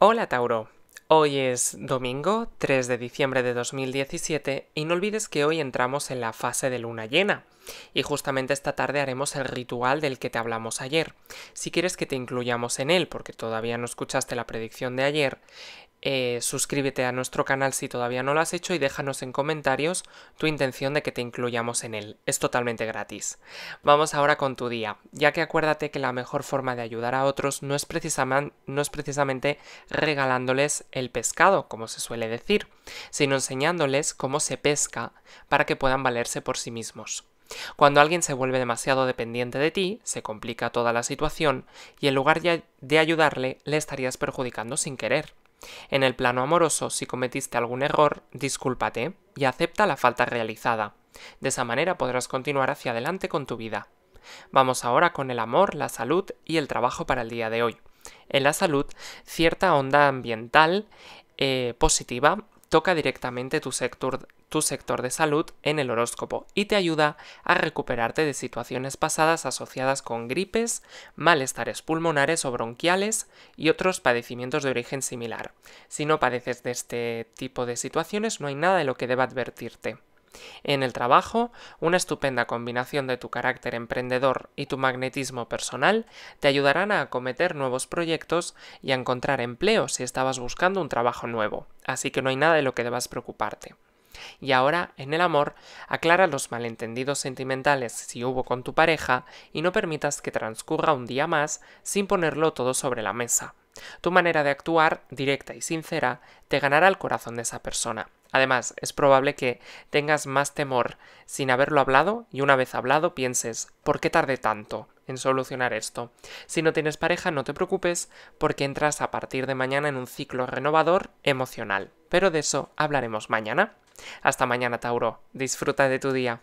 Hola Tauro, hoy es domingo 3 de diciembre de 2017 y no olvides que hoy entramos en la fase de luna llena y justamente esta tarde haremos el ritual del que te hablamos ayer. Si quieres que te incluyamos en él porque todavía no escuchaste la predicción de ayer, eh, suscríbete a nuestro canal si todavía no lo has hecho y déjanos en comentarios tu intención de que te incluyamos en él. Es totalmente gratis. Vamos ahora con tu día, ya que acuérdate que la mejor forma de ayudar a otros no es, no es precisamente regalándoles el pescado, como se suele decir, sino enseñándoles cómo se pesca para que puedan valerse por sí mismos. Cuando alguien se vuelve demasiado dependiente de ti, se complica toda la situación y en lugar de ayudarle, le estarías perjudicando sin querer. En el plano amoroso, si cometiste algún error, discúlpate y acepta la falta realizada. De esa manera podrás continuar hacia adelante con tu vida. Vamos ahora con el amor, la salud y el trabajo para el día de hoy. En la salud, cierta onda ambiental eh, positiva toca directamente tu sector, de salud en el horóscopo y te ayuda a recuperarte de situaciones pasadas asociadas con gripes, malestares pulmonares o bronquiales y otros padecimientos de origen similar. Si no padeces de este tipo de situaciones, no hay nada de lo que deba advertirte. En el trabajo, una estupenda combinación de tu carácter emprendedor y tu magnetismo personal te ayudarán a acometer nuevos proyectos y a encontrar empleo si estabas buscando un trabajo nuevo, así que no hay nada de lo que debas preocuparte. Y ahora, en el amor, aclara los malentendidos sentimentales si hubo con tu pareja y no permitas que transcurra un día más sin ponerlo todo sobre la mesa. Tu manera de actuar, directa y sincera, te ganará el corazón de esa persona. Además, es probable que tengas más temor sin haberlo hablado y una vez hablado pienses, ¿por qué tardé tanto en solucionar esto? Si no tienes pareja, no te preocupes porque entras a partir de mañana en un ciclo renovador emocional. Pero de eso hablaremos mañana. Hasta mañana, Tauro. Disfruta de tu día.